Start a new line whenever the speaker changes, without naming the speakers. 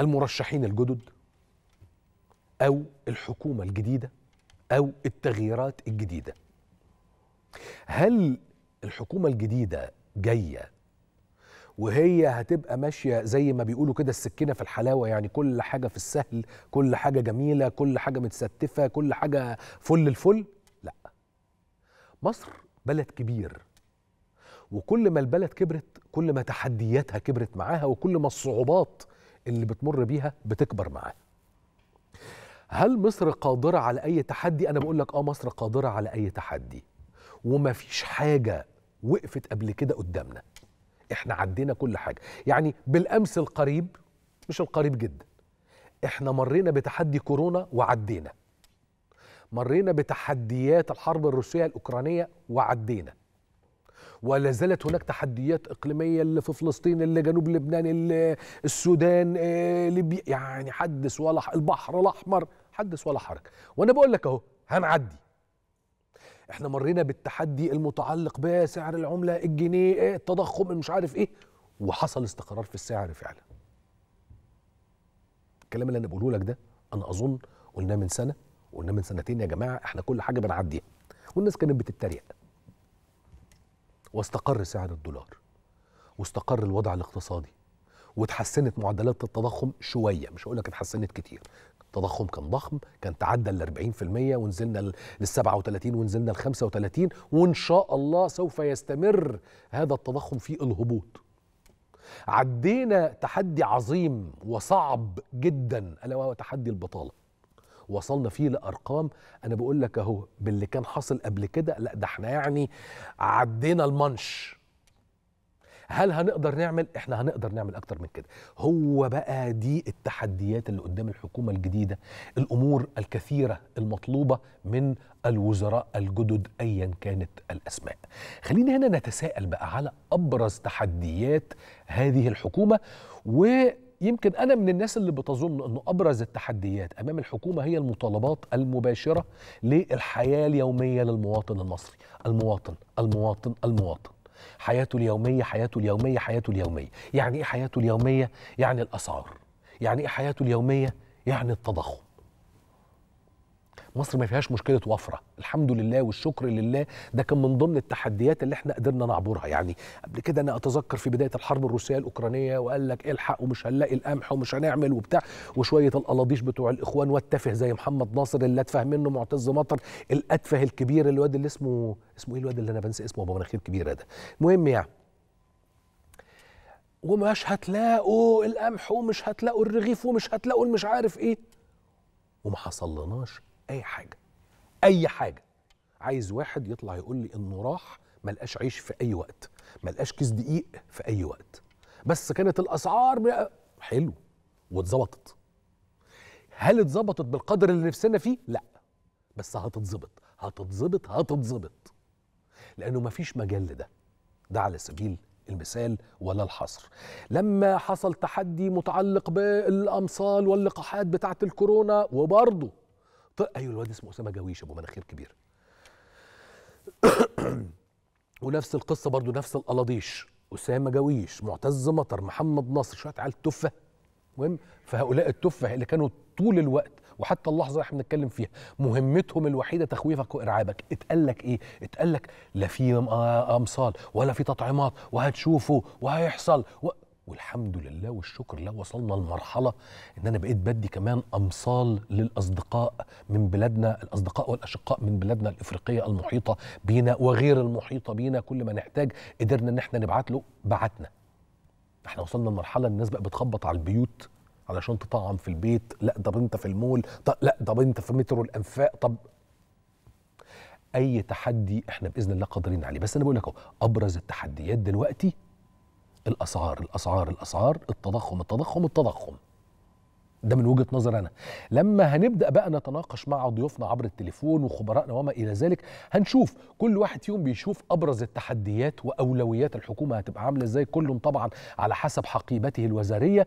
المرشحين الجدد او الحكومه الجديده او التغييرات الجديده هل الحكومه الجديده جايه وهي هتبقى ماشيه زي ما بيقولوا كده السكينه في الحلاوه يعني كل حاجه في السهل كل حاجه جميله كل حاجه متستفه كل حاجه فل الفل لا مصر بلد كبير وكل ما البلد كبرت كل ما تحدياتها كبرت معاها وكل ما الصعوبات اللي بتمر بيها بتكبر معاه هل مصر قادرة على أي تحدي؟ أنا بقول لك آه مصر قادرة على أي تحدي وما فيش حاجة وقفت قبل كده قدامنا احنا عدينا كل حاجة يعني بالأمس القريب مش القريب جدا احنا مرينا بتحدي كورونا وعدينا مرينا بتحديات الحرب الروسية الأوكرانية وعدينا ولا زالت هناك تحديات اقليميه اللي في فلسطين اللي جنوب لبنان اللي السودان آه، ليبيا يعني حدث ولا البحر الاحمر حدث ولا حرج وانا بقول لك اهو هنعدي احنا مرينا بالتحدي المتعلق بسعر العمله الجنيه آه، التضخم مش عارف ايه وحصل استقرار في السعر فعلا الكلام اللي انا بقوله لك ده انا اظن قلناه من سنه قلناه من سنتين يا جماعه احنا كل حاجه بنعديها والناس كانت بتتريق واستقر سعر الدولار واستقر الوضع الاقتصادي وتحسنت معدلات التضخم شويه مش هقول لك اتحسنت كتير التضخم كان ضخم كان تعدى ال 40% ونزلنا لل 37 ونزلنا ل 35 وان شاء الله سوف يستمر هذا التضخم في الهبوط عدينا تحدي عظيم وصعب جدا الا وهو تحدي البطاله وصلنا فيه لارقام انا بقول لك اهو باللي كان حاصل قبل كده لا ده احنا يعني عدينا المنش هل هنقدر نعمل احنا هنقدر نعمل اكتر من كده هو بقى دي التحديات اللي قدام الحكومه الجديده الامور الكثيره المطلوبه من الوزراء الجدد ايا كانت الاسماء خلينا هنا نتساءل بقى على ابرز تحديات هذه الحكومه و يمكن انا من الناس اللي بتظن انه ابرز التحديات امام الحكومه هي المطالبات المباشره للحياه اليوميه للمواطن المصري المواطن المواطن المواطن حياته اليوميه حياته اليوميه حياته اليوميه يعني ايه حياته اليوميه يعني الاسعار يعني ايه حياته اليوميه يعني التضخم مصر ما فيهاش مشكله وفره الحمد لله والشكر لله ده كان من ضمن التحديات اللي احنا قدرنا نعبرها يعني قبل كده انا اتذكر في بدايه الحرب الروسيه الاوكرانيه وقال لك الحق ومش هنلاقي القمح ومش هنعمل وبتاع وشويه القلاضيش بتوع الاخوان والتافه زي محمد ناصر اللي اتفه منه معتز مطر الاتفه الكبير الواد اللي اسمه اسمه ايه الواد اللي انا بنسى اسمه ابو مناخير كبيره ده المهم يعني ومش هتلاقوا القمح ومش هتلاقوا الرغيف ومش هتلاقوا المش عارف ايه وما حصلناش اي حاجه اي حاجه عايز واحد يطلع يقول لي انه راح ملقاش عيش في اي وقت ملقاش كيس دقيق في اي وقت بس كانت الاسعار بقى حلو واتظبطت هل اتظبطت بالقدر اللي نفسنا فيه لا بس هتتظبط هتتظبط هتتظبط لانه ما فيش مجال لده ده على سبيل المثال ولا الحصر لما حصل تحدي متعلق بالامصال واللقاحات بتاعه الكورونا وبرضه طق ايوه الواد اسمه اسامه جويش ابو مناخير كبير ونفس القصه برضو نفس القلاضيش اسامه جويش معتز مطر محمد نصر شويه عيال تفه المهم فهؤلاء التفه اللي كانوا طول الوقت وحتى اللحظه اللي احنا بنتكلم فيها مهمتهم الوحيده تخويفك وارعابك اتقال لك ايه اتقال لك لا في آه، امصال ولا في تطعيمات وهتشوفوا وهيحصل و... والحمد لله والشكر لله وصلنا لمرحله ان انا بقيت بدي كمان امصال للاصدقاء من بلادنا الاصدقاء والاشقاء من بلادنا الافريقيه المحيطه بينا وغير المحيطه بينا كل ما نحتاج قدرنا ان احنا نبعت له بعتنا احنا وصلنا لمرحله الناس بقى بتخبط على البيوت علشان تطعم في البيت لا طب انت في المول طب لا طب انت في مترو الانفاق طب اي تحدي احنا باذن الله قادرين عليه بس انا بقول لك ابرز التحديات دلوقتي الاسعار الاسعار الاسعار التضخم التضخم التضخم ده من وجهه نظر انا لما هنبدا بقى نتناقش مع ضيوفنا عبر التليفون وخبرائنا وما الى ذلك هنشوف كل واحد فيهم بيشوف ابرز التحديات واولويات الحكومه هتبقى عامله ازاي كل طبعا على حسب حقيبته الوزاريه